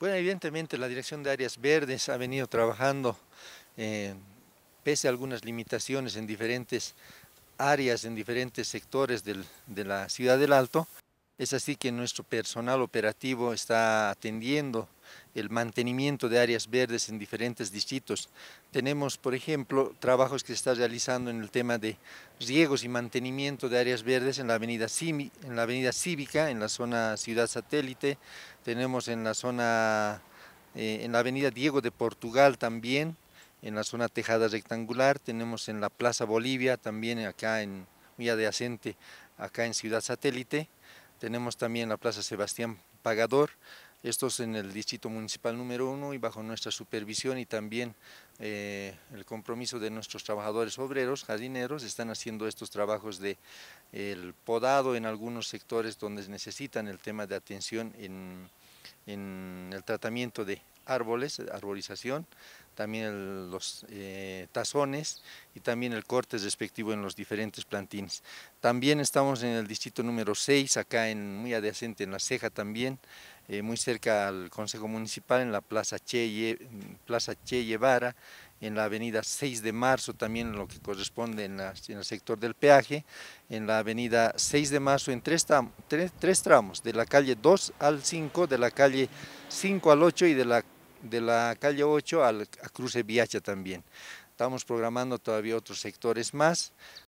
Bueno, evidentemente la Dirección de Áreas Verdes ha venido trabajando, eh, pese a algunas limitaciones en diferentes áreas, en diferentes sectores de la ciudad del Alto. Es así que nuestro personal operativo está atendiendo el mantenimiento de áreas verdes en diferentes distritos. Tenemos, por ejemplo, trabajos que se está realizando en el tema de riegos y mantenimiento de áreas verdes en la avenida, en la avenida Cívica, en la zona Ciudad Satélite, tenemos en la zona, eh, en la avenida Diego de Portugal también, en la zona Tejada Rectangular, tenemos en la Plaza Bolivia, también acá en Vía de acá en Ciudad Satélite, tenemos también la Plaza Sebastián Pagador, estos en el Distrito Municipal número uno y bajo nuestra supervisión y también eh, el compromiso de nuestros trabajadores obreros, jardineros, están haciendo estos trabajos de el podado en algunos sectores donde necesitan el tema de atención en, en el tratamiento de árboles, eh, arborización, también los eh, tazones y también el corte respectivo en los diferentes plantines. También estamos en el distrito número 6, acá en muy adyacente en La Ceja también, eh, muy cerca al Consejo Municipal, en la Plaza Che, mm, Plaza en la avenida 6 de marzo, también en lo que corresponde en, el sector del peaje, en la avenida 6 de marzo, en tres tramos, de la calle 2 al 5, de la calle 5 al 8 y de la de la calle 8 al, Cruce Viacha también. Estamos programando todavía otros sectores más.